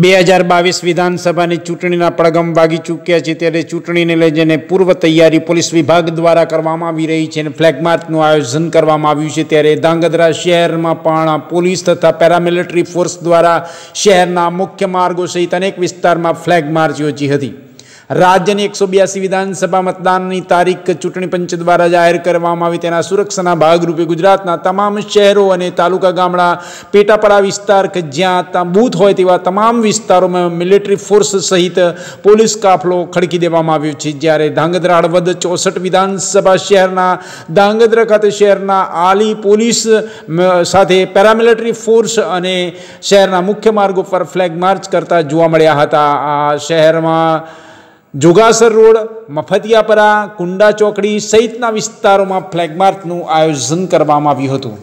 બે હજાર બાવીસ વિધાનસભાની ચૂંટણીના પડગમ વાગી ચૂક્યા છે ત્યારે ચૂંટણીને લઈ જઈને પૂર્વ તૈયારી પોલીસ વિભાગ દ્વારા કરવામાં આવી રહી છે અને ફ્લેગ માર્ચનું આયોજન કરવામાં આવ્યું છે ત્યારે ધાંગધ્રા શહેરમાં પણ પોલીસ તથા પેરામિલિટરી ફોર્સ દ્વારા શહેરના મુખ્ય માર્ગો સહિત અનેક વિસ્તારમાં ફ્લેગ માર્ચ યોજી હતી રાજ્યની 182 વિધાનસભા મતદાનની તારીખ ચૂંટણી પંચ દ્વારા જાહેર કરવામાં આવી તેના સુરક્ષા ભાગ રૂપે ગુજરાતના તમામ શહેરો અને તાલુકા ગામડાં પેટાપરા વિસ્તાર જ્યાં તાબૂત હોય તેવા તમામ વિસ્તારોમાં મિલિટરી ફોર્સ સહિત પોલીસ કાફલો ખડકી દેવામાં આવ્યો છે ત્યારે ડાંગધરાવદ 64 વિધાનસભા શહેરના ડાંગધરા ખાતે શહેરના આલી પોલીસ સાથે પેરા મિલિટરી ફોર્સ અને શહેરના મુખ્ય માર્ગો પર ફ્લેગ માર્ચ કરતા જોવા મળ્યા હતા આ શહેરમાં જોગાસર રોડ મફતિયાપરા કુંડા ચોકડી સહિતના વિસ્તારોમાં ફ્લેગ આયોજન કરવામાં આવ્યું હતું